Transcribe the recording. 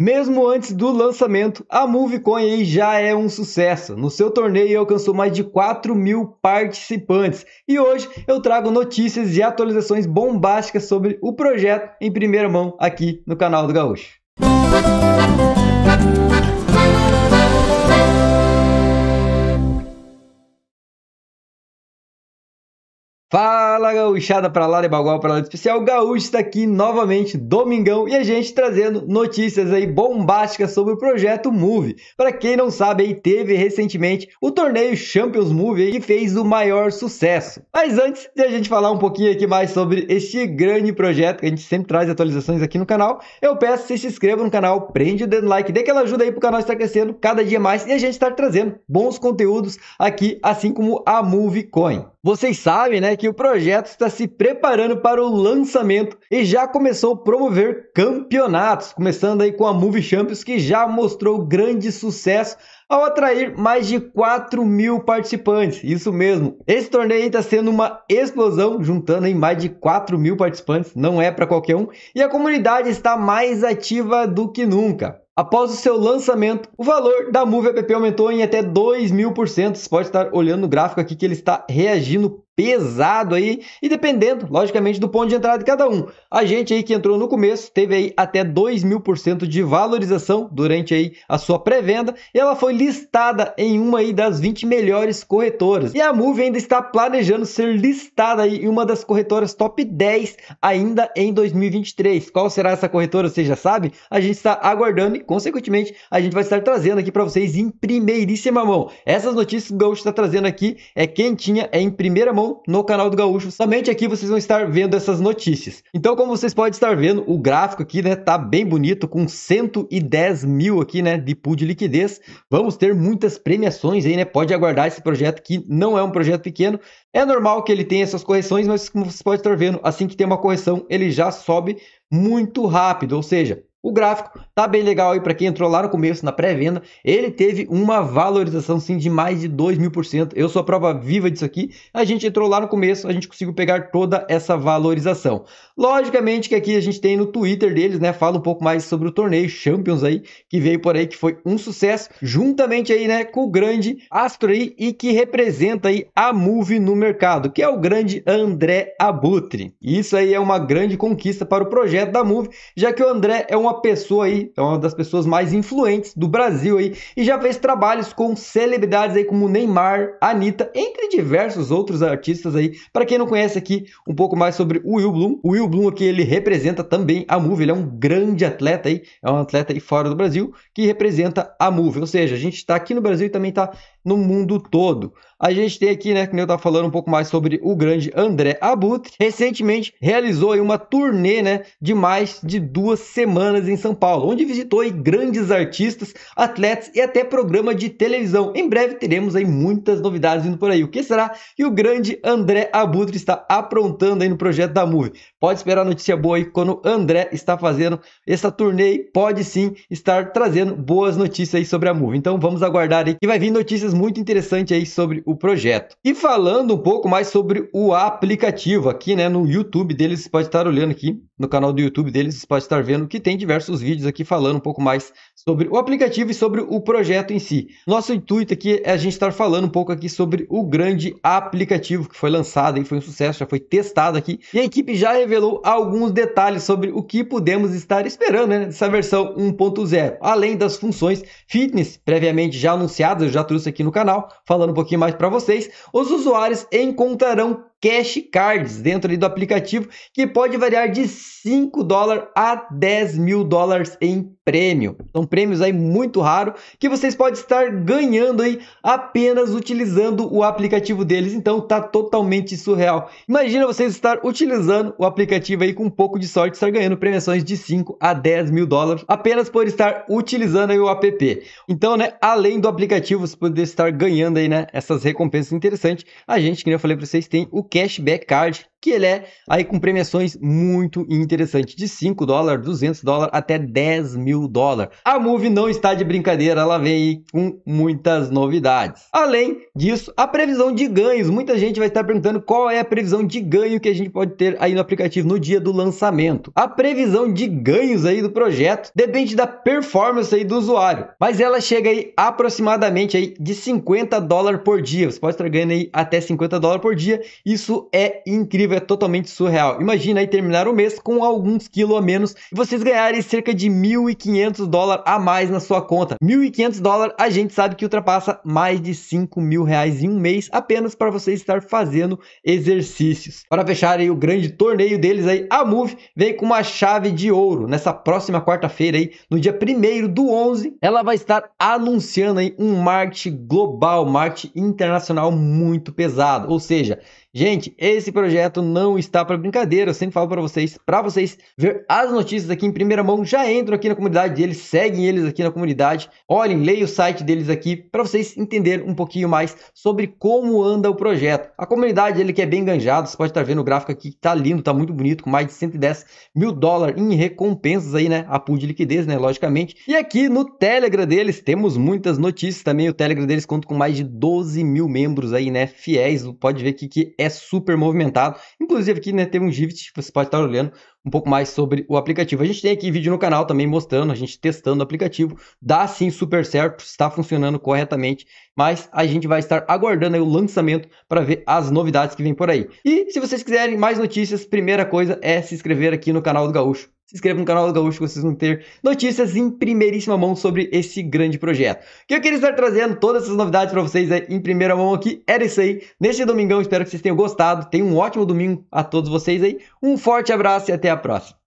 Mesmo antes do lançamento, a MoveCoin já é um sucesso. No seu torneio alcançou mais de 4 mil participantes. E hoje eu trago notícias e atualizações bombásticas sobre o projeto em primeira mão aqui no canal do Gaúcho. Fala gauchada pra lá de Bagual pra lá de especial, Gaúcho está aqui novamente, domingão, e a gente trazendo notícias aí bombásticas sobre o projeto Move. Para quem não sabe, aí teve recentemente o torneio Champions Move que fez o maior sucesso. Mas antes de a gente falar um pouquinho aqui mais sobre este grande projeto, que a gente sempre traz atualizações aqui no canal, eu peço que você se inscreva no canal, prende o dedo no like, dê aquela ajuda aí pro canal estar crescendo cada dia mais e a gente estar tá trazendo bons conteúdos aqui, assim como a Move Coin. Vocês sabem, né, que o projeto está se preparando para o lançamento e já começou a promover campeonatos, começando aí com a Movie Champions, que já mostrou grande sucesso ao atrair mais de 4 mil participantes. Isso mesmo. Esse torneio está sendo uma explosão, juntando aí mais de 4 mil participantes, não é para qualquer um, e a comunidade está mais ativa do que nunca. Após o seu lançamento, o valor da Move App aumentou em até 2 mil por cento. Você pode estar olhando no gráfico aqui que ele está reagindo pesado aí e dependendo, logicamente, do ponto de entrada de cada um. A gente aí que entrou no começo teve aí até 2 mil por cento de valorização durante aí a sua pré-venda e ela foi listada em uma aí das 20 melhores corretoras. E a Move ainda está planejando ser listada aí em uma das corretoras top 10 ainda em 2023. Qual será essa corretora, você já sabe? A gente está aguardando e, consequentemente, a gente vai estar trazendo aqui para vocês em primeiríssima mão. Essas notícias que o Gaúcho está trazendo aqui é quentinha, é em primeira mão no canal do Gaúcho. Somente aqui vocês vão estar vendo essas notícias. Então, como vocês podem estar vendo, o gráfico aqui, né, tá bem bonito, com 110 mil aqui, né, de pool de liquidez. Vamos ter muitas premiações aí, né? Pode aguardar esse projeto que não é um projeto pequeno. É normal que ele tenha essas correções, mas como vocês podem estar vendo, assim que tem uma correção, ele já sobe muito rápido, ou seja, o gráfico tá bem legal aí para quem entrou lá no começo, na pré-venda. Ele teve uma valorização sim de mais de 2 mil por cento. Eu sou a prova viva disso aqui. A gente entrou lá no começo, a gente conseguiu pegar toda essa valorização. Logicamente que aqui a gente tem no Twitter deles, né? Fala um pouco mais sobre o torneio Champions aí, que veio por aí, que foi um sucesso, juntamente aí, né, com o grande astro aí e que representa aí a Move no mercado, que é o grande André Abutre. Isso aí é uma grande conquista para o projeto da Move, já que o André é uma uma pessoa aí, é uma das pessoas mais influentes do Brasil aí, e já fez trabalhos com celebridades aí como Neymar, Anitta, entre diversos outros artistas aí. Para quem não conhece aqui um pouco mais sobre o Will Bloom, o Will Bloom aqui ele representa também a Move, ele é um grande atleta aí, é um atleta aí fora do Brasil que representa a Move, ou seja, a gente está aqui no Brasil e também está no mundo todo. A gente tem aqui, né, que eu tá falando um pouco mais sobre o grande André Abutre. Recentemente realizou uma turnê, né, de mais de duas semanas em São Paulo, onde visitou aí, grandes artistas, atletas e até programa de televisão. Em breve teremos aí muitas novidades vindo por aí. O que será que o grande André Abutre está aprontando aí no projeto da Move? Pode esperar notícia boa aí quando o André está fazendo essa turnê e pode sim estar trazendo boas notícias aí sobre a Move. Então vamos aguardar aí que vai vir notícias muito interessante aí sobre o projeto. E falando um pouco mais sobre o aplicativo aqui, né, no YouTube deles, pode estar olhando aqui no canal do YouTube deles, você pode estar vendo que tem diversos vídeos aqui falando um pouco mais sobre o aplicativo e sobre o projeto em si. Nosso intuito aqui é a gente estar falando um pouco aqui sobre o grande aplicativo que foi lançado e foi um sucesso, já foi testado aqui. E a equipe já revelou alguns detalhes sobre o que podemos estar esperando né, dessa versão 1.0, além das funções fitness previamente já anunciadas, eu já trouxe aqui no canal, falando um pouquinho mais para vocês. Os usuários encontrarão Cash Cards dentro do aplicativo, que pode variar de 5 dólares a 10 mil dólares em prêmio. São prêmios aí muito raro que vocês podem estar ganhando aí apenas utilizando o aplicativo deles. Então tá totalmente surreal. Imagina vocês estar utilizando o aplicativo aí com um pouco de sorte estar ganhando premiações de 5 a 10 mil dólares apenas por estar utilizando aí o app. Então, né, além do aplicativo você poder estar ganhando aí, né, essas recompensas interessantes, a gente, que eu falei para vocês, tem o Cashback Card, que ele é aí com premiações muito interessantes, de 5 dólares, 200 dólares até 10 mil dólares. A Move não está de brincadeira, ela vem com muitas novidades. Além disso, a previsão de ganhos, muita gente vai estar perguntando qual é a previsão de ganho que a gente pode ter aí no aplicativo no dia do lançamento. A previsão de ganhos aí do projeto depende da performance aí do usuário, mas ela chega aí aproximadamente aí de 50 dólares por dia, você pode estar ganhando aí até 50 dólares por dia, e isso é incrível, é totalmente surreal. Imagina aí terminar o mês com alguns quilos a menos e vocês ganharem cerca de 1.500 dólares a mais na sua conta. 1.500 dólares a gente sabe que ultrapassa mais de 5 mil reais em um mês apenas para você estar fazendo exercícios. Para fechar aí o grande torneio deles aí, a Move vem com uma chave de ouro nessa próxima quarta-feira aí, no dia 1 do 11, ela vai estar anunciando aí um marketing global, marketing internacional muito pesado, ou seja, Gente, esse projeto não está para brincadeira. Eu sempre falo para vocês, para vocês ver as notícias aqui em primeira mão, já entram aqui na comunidade deles, seguem eles aqui na comunidade, olhem, leiam o site deles aqui para vocês entenderem um pouquinho mais sobre como anda o projeto. A comunidade ele que é bem ganjado, você pode estar tá vendo o gráfico aqui que tá lindo, tá muito bonito, com mais de 110 mil dólares em recompensas aí, né? A pool de liquidez, né? Logicamente. E aqui no Telegram deles temos muitas notícias também. O Telegram deles conta com mais de 12 mil membros aí, né? Fiéis, pode ver aqui que é super movimentado. Inclusive aqui, né, tem um Givit, você pode estar olhando um pouco mais sobre o aplicativo. A gente tem aqui vídeo no canal também mostrando, a gente testando o aplicativo. Dá sim super certo, está funcionando corretamente, mas a gente vai estar aguardando o lançamento para ver as novidades que vem por aí. E se vocês quiserem mais notícias, primeira coisa é se inscrever aqui no canal do Gaúcho se inscreva no canal do Gaúcho, vocês vão ter notícias em primeiríssima mão sobre esse grande projeto. O que eu queria estar trazendo todas essas novidades para vocês em primeira mão aqui era isso aí. Neste domingão, espero que vocês tenham gostado. Tenham um ótimo domingo a todos vocês aí. Um forte abraço e até a próxima.